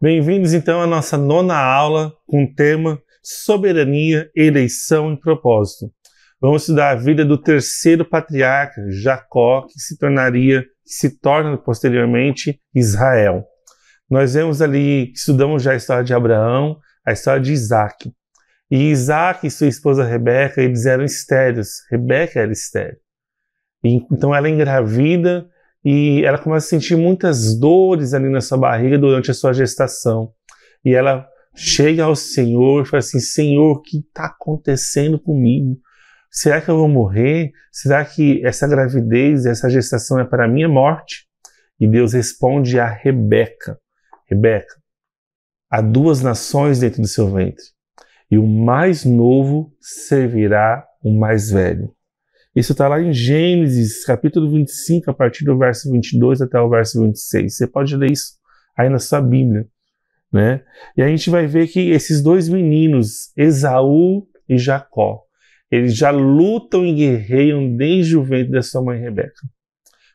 Bem-vindos então à nossa nona aula com o tema Soberania, Eleição e Propósito. Vamos estudar a vida do terceiro patriarca, Jacó, que se tornaria, que se torna posteriormente Israel. Nós vemos ali, estudamos já a história de Abraão, a história de Isaac. E Isaac e sua esposa Rebeca, eles eram estéreos. Rebeca era estéreo. então ela é engravida e ela começa a sentir muitas dores ali na sua barriga durante a sua gestação. E ela chega ao Senhor e fala assim: Senhor, o que está acontecendo comigo? Será que eu vou morrer? Será que essa gravidez, essa gestação é para a minha morte? E Deus responde a Rebeca: Rebeca, há duas nações dentro do seu ventre, e o mais novo servirá o mais velho. Isso está lá em Gênesis, capítulo 25, a partir do verso 22 até o verso 26. Você pode ler isso aí na sua Bíblia. Né? E a gente vai ver que esses dois meninos, Esaú e Jacó, eles já lutam e guerreiam desde o ventre da sua mãe Rebeca.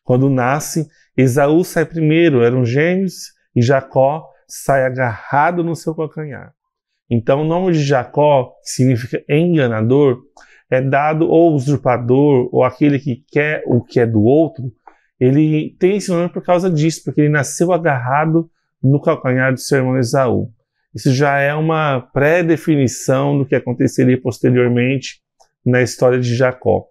Quando nasce, Esaú sai primeiro, eram gêmeos, e Jacó sai agarrado no seu calcanhar. Então, o nome de Jacó, que significa enganador, é dado ou usurpador, ou aquele que quer o que é do outro. Ele tem esse nome por causa disso, porque ele nasceu agarrado no calcanhar do seu irmão Esaú. Isso já é uma pré-definição do que aconteceria posteriormente na história de Jacó.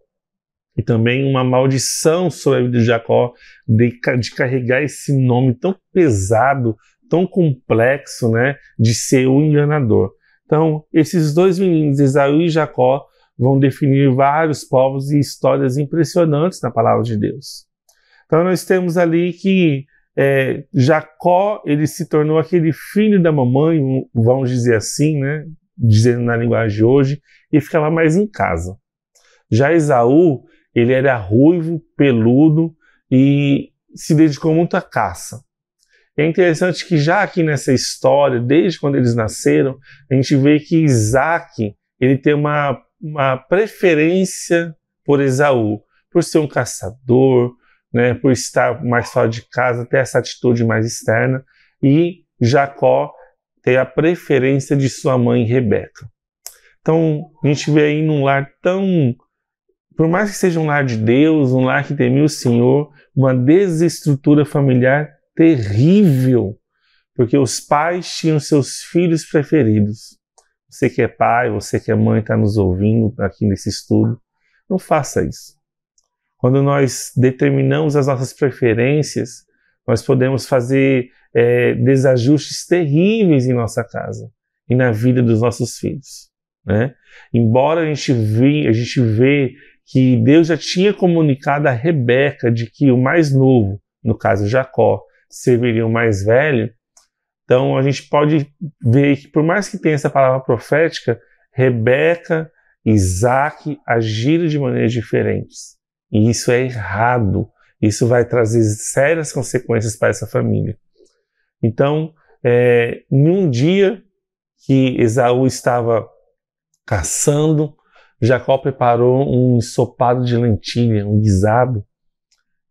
E também uma maldição sobre a vida de Jacó de, de carregar esse nome tão pesado, tão complexo, né, de ser o um enganador. Então, esses dois meninos, Esaú e Jacó, vão definir vários povos e histórias impressionantes na palavra de Deus. Então, nós temos ali que é, Jacó ele se tornou aquele filho da mamãe, vamos dizer assim, né? dizendo na linguagem de hoje, e ficava mais em casa. Já Esaú, ele era ruivo, peludo e se dedicou muito à caça. É interessante que já aqui nessa história, desde quando eles nasceram, a gente vê que Isaac ele tem uma, uma preferência por Esaú, por ser um caçador, né, por estar mais fora de casa, ter essa atitude mais externa, e Jacó ter a preferência de sua mãe Rebeca. Então, a gente vê aí num lar tão. Por mais que seja um lar de Deus, um lar que teme o Senhor, uma desestrutura familiar terrível, porque os pais tinham seus filhos preferidos. Você que é pai, você que é mãe, está nos ouvindo aqui nesse estudo, não faça isso. Quando nós determinamos as nossas preferências, nós podemos fazer é, desajustes terríveis em nossa casa e na vida dos nossos filhos. Né? Embora a gente, veja a gente vê que Deus já tinha comunicado a Rebeca de que o mais novo, no caso Jacó, serviria o mais velho, então a gente pode ver que por mais que tenha essa palavra profética, Rebeca e Isaac agiram de maneiras diferentes. E isso é errado. Isso vai trazer sérias consequências para essa família. Então, é, num dia que Esaú estava caçando, Jacó preparou um ensopado de lentilha, um guisado,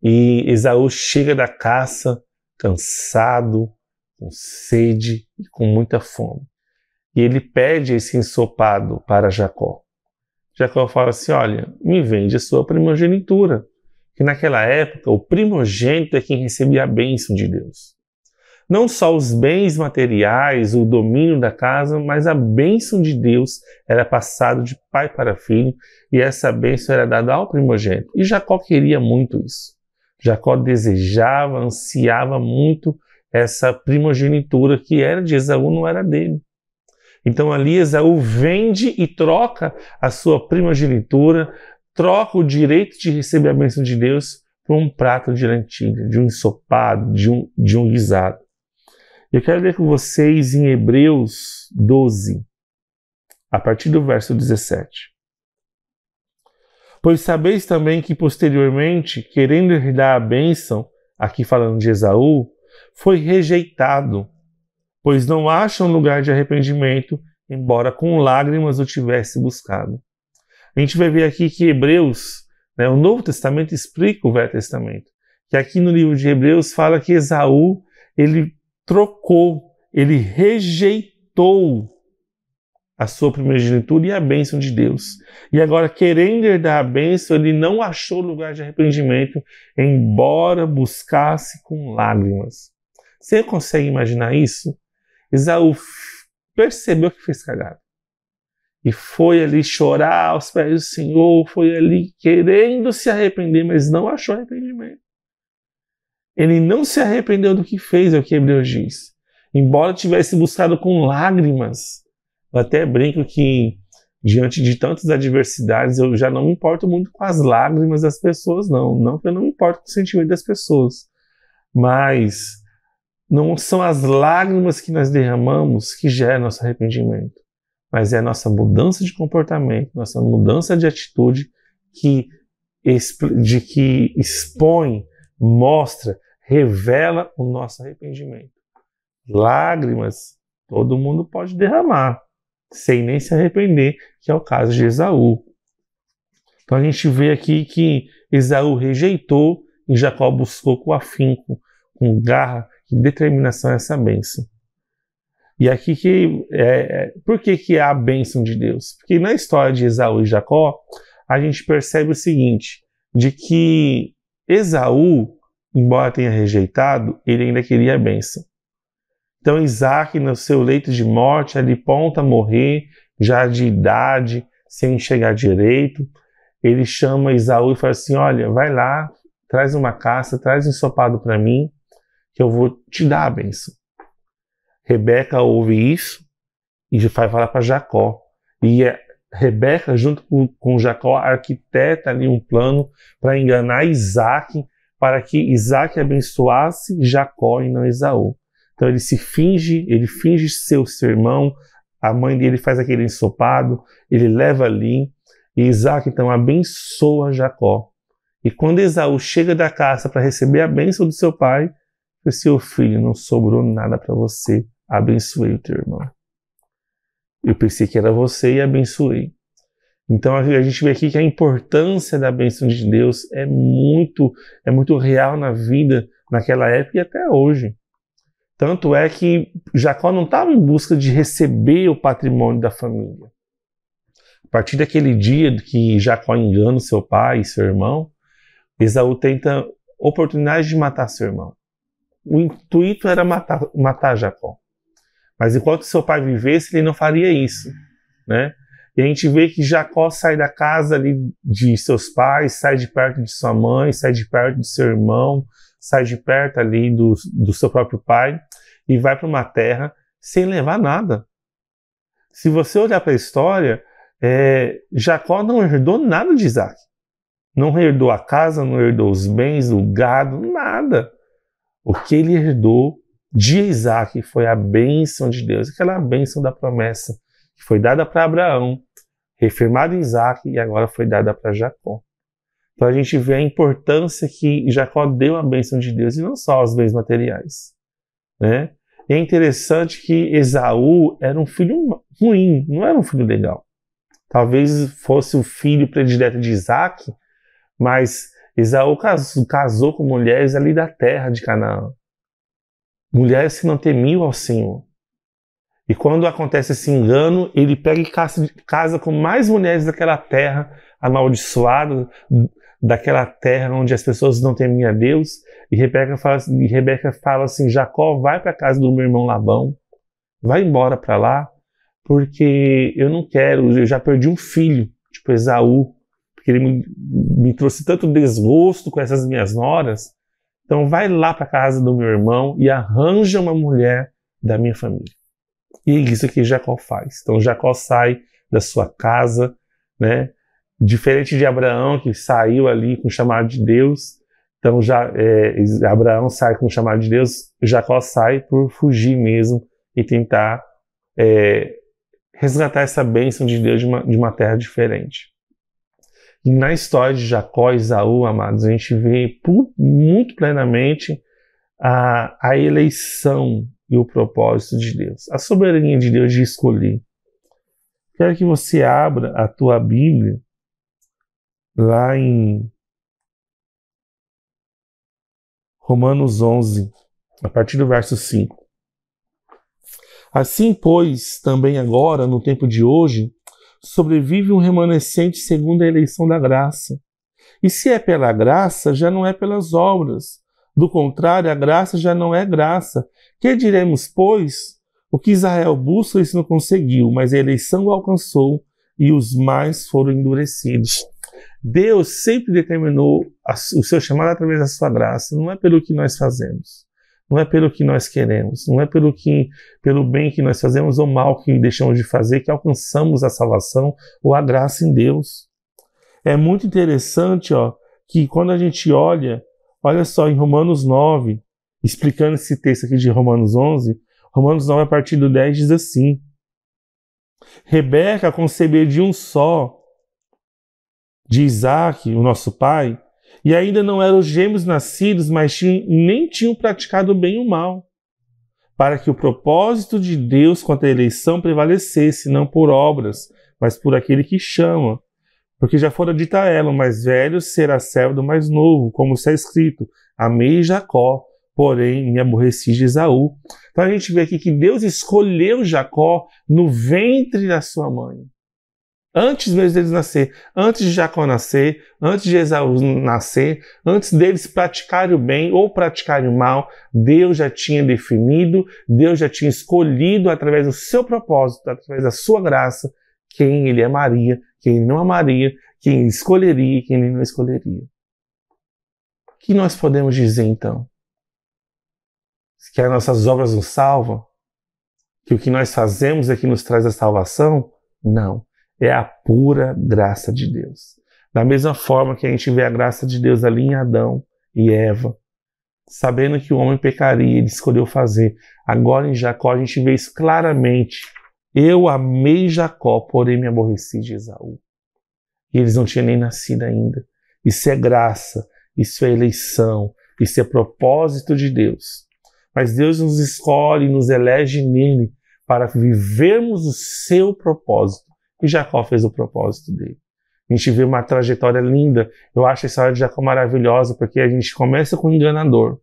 e Esaú chega da caça cansado, com sede e com muita fome. E ele pede esse ensopado para Jacó. Jacó fala assim: Olha, me vende a sua primogenitura. Que naquela época o primogênito é quem recebia a bênção de Deus não só os bens materiais, o domínio da casa, mas a bênção de Deus era passada de pai para filho e essa bênção era dada ao primogênito. E Jacó queria muito isso. Jacó desejava, ansiava muito essa primogenitura que era de Esaú, não era dele. Então ali Esaú vende e troca a sua primogenitura, troca o direito de receber a bênção de Deus por um prato de lentilha, de um ensopado, de um, de um guisado. Eu quero ler com vocês em Hebreus 12, a partir do verso 17. Pois sabeis também que posteriormente, querendo herdar a bênção, aqui falando de Esaú, foi rejeitado, pois não acham lugar de arrependimento, embora com lágrimas o tivesse buscado. A gente vai ver aqui que Hebreus, né, o Novo Testamento explica o Velho Testamento, que aqui no livro de Hebreus fala que Esaú, ele trocou, ele rejeitou a sua primogenitura e a bênção de Deus. E agora, querendo herdar a bênção, ele não achou lugar de arrependimento, embora buscasse com lágrimas. Você consegue imaginar isso? Esaú percebeu que fez cagada. E foi ali chorar aos pés do Senhor, foi ali querendo se arrepender, mas não achou arrependimento. Ele não se arrependeu do que fez, é o que Hebreus diz. Embora tivesse buscado com lágrimas. Eu até brinco que, diante de tantas adversidades, eu já não me importo muito com as lágrimas das pessoas, não. Não que eu não me importo com o sentimento das pessoas. Mas não são as lágrimas que nós derramamos que gera é nosso arrependimento, mas é a nossa mudança de comportamento, nossa mudança de atitude que, de que expõe mostra, revela o nosso arrependimento. Lágrimas todo mundo pode derramar, sem nem se arrepender, que é o caso de Esaú. Então a gente vê aqui que Esaú rejeitou e Jacó buscou com afinco, com garra e determinação essa bênção. E aqui que é, é por que que é a bênção de Deus? Porque na história de Esaú e Jacó a gente percebe o seguinte, de que Esaú, embora tenha rejeitado, ele ainda queria a bênção. Então Isaac, no seu leito de morte, ali ponta a morrer, já de idade, sem enxergar direito, ele chama Isaú e fala assim: Olha, vai lá, traz uma caça, traz um ensopado para mim, que eu vou te dar a benção. Rebeca ouve isso e vai falar para Jacó. E é Rebeca, junto com, com Jacó, arquiteta ali um plano para enganar Isaac, para que Isaac abençoasse Jacó e não Esaú. Então ele se finge, ele finge ser o seu irmão, a mãe dele faz aquele ensopado, ele leva ali, e Isaac então abençoa Jacó. E quando Esaú chega da caça para receber a bênção do seu pai, o seu assim, filho, não sobrou nada para você, abençoei o teu irmão. Eu pensei que era você e abençoei. Então a gente vê aqui que a importância da bênção de Deus é muito, é muito real na vida naquela época e até hoje. Tanto é que Jacó não estava em busca de receber o patrimônio da família. A partir daquele dia que Jacó engana seu pai e seu irmão, Esaú tenta oportunidade de matar seu irmão. O intuito era matar, matar Jacó. Mas enquanto seu pai vivesse, ele não faria isso, né? E a gente vê que Jacó sai da casa ali de seus pais, sai de perto de sua mãe, sai de perto do seu irmão, sai de perto ali do, do seu próprio pai e vai para uma terra sem levar nada. Se você olhar para a história, é, Jacó não herdou nada de Isaac. Não herdou a casa, não herdou os bens, o gado, nada. O que ele herdou de Isaac foi a bênção de Deus, aquela bênção da promessa que foi dada para Abraão, refirmada em Isaac e agora foi dada para Jacó. Então a gente vê a importância que Jacó deu à bênção de Deus e não só aos bens materiais. Né? E é interessante que Esaú era um filho ruim, não era um filho legal. Talvez fosse o filho predileto de Isaac, mas Esaú casou, casou com mulheres ali da terra de Canaã mulheres que não temiam ao Senhor. E quando acontece esse engano, ele pega e casa com mais mulheres daquela terra amaldiçoada, daquela terra onde as pessoas não temiam a Deus. E Rebeca fala, assim, e Rebeca fala assim: Jacó, vai para a casa do meu irmão Labão, vai embora para lá, porque eu não quero, eu já perdi um filho, tipo Esaú, porque ele me, me trouxe tanto desgosto com essas minhas noras então vai lá para casa do meu irmão e arranja uma mulher da minha família. E é isso que Jacó faz. Então Jacó sai da sua casa, né? Diferente de Abraão que saiu ali com o chamado de Deus, então já é, Abraão sai com o chamado de Deus, Jacó sai por fugir mesmo e tentar é, resgatar essa bênção de Deus de uma, de uma terra diferente. E na história de Jacó e Isaú, amados, a gente vê muito plenamente a, a eleição e o propósito de Deus, a soberania de Deus de escolher. Quero que você abra a tua Bíblia lá em Romanos 11, a partir do verso 5. Assim, pois, também agora, no tempo de hoje, sobrevive um remanescente segundo a eleição da graça. E se é pela graça, já não é pelas obras. Do contrário, a graça já não é graça. Que diremos, pois? O que Israel busca, isso não conseguiu, mas a eleição o alcançou e os mais foram endurecidos. Deus sempre determinou o seu chamado através da sua graça, não é pelo que nós fazemos. Não é pelo que nós queremos, não é pelo que pelo bem que nós fazemos ou mal que deixamos de fazer que alcançamos a salvação ou a graça em Deus. É muito interessante, ó, que quando a gente olha, olha só em Romanos 9, explicando esse texto aqui de Romanos 11, Romanos 9 a partir do 10 diz assim: Rebeca concebeu de um só de Isaac, o nosso pai, e ainda não eram gêmeos nascidos, mas tinham, nem tinham praticado bem o mal, para que o propósito de Deus quanto à eleição prevalecesse, não por obras, mas por aquele que chama. Porque já fora dita a ela, o mais velho será servo do mais novo, como está escrito, amei Jacó, porém me aborreci de Esaú. Então a gente vê aqui que Deus escolheu Jacó no ventre da sua mãe. Antes mesmo deles nascer, antes de Jacó nascer, antes de Esaú nascer, antes deles praticarem o bem ou praticarem o mal, Deus já tinha definido, Deus já tinha escolhido através do seu propósito, através da sua graça, quem ele amaria, quem ele não amaria, quem ele escolheria e quem ele não escolheria. O que nós podemos dizer então? Que as nossas obras nos salvam? Que o que nós fazemos é que nos traz a salvação? Não é a pura graça de Deus. Da mesma forma que a gente vê a graça de Deus ali em Adão e Eva, sabendo que o homem pecaria, ele escolheu fazer. Agora em Jacó a gente vê isso claramente. Eu amei Jacó, porém me aborreci de Esaú. E eles não tinham nem nascido ainda. Isso é graça, isso é eleição, isso é propósito de Deus. Mas Deus nos escolhe, nos elege nele para vivermos o seu propósito que Jacó fez o propósito dele. A gente vê uma trajetória linda. Eu acho a história de Jacó maravilhosa, porque a gente começa com o enganador,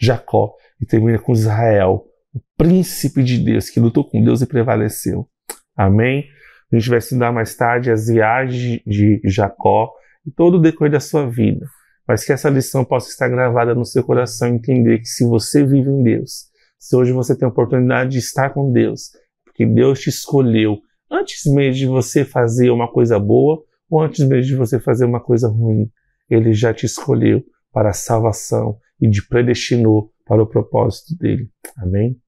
Jacó, e termina com Israel, o príncipe de Deus, que lutou com Deus e prevaleceu. Amém? A gente vai estudar mais tarde as viagens de Jacó e todo o decorrer da sua vida. Mas que essa lição possa estar gravada no seu coração, entender que se você vive em Deus, se hoje você tem a oportunidade de estar com Deus, porque Deus te escolheu antes mesmo de você fazer uma coisa boa ou antes mesmo de você fazer uma coisa ruim. Ele já te escolheu para a salvação e te predestinou para o propósito dele. Amém?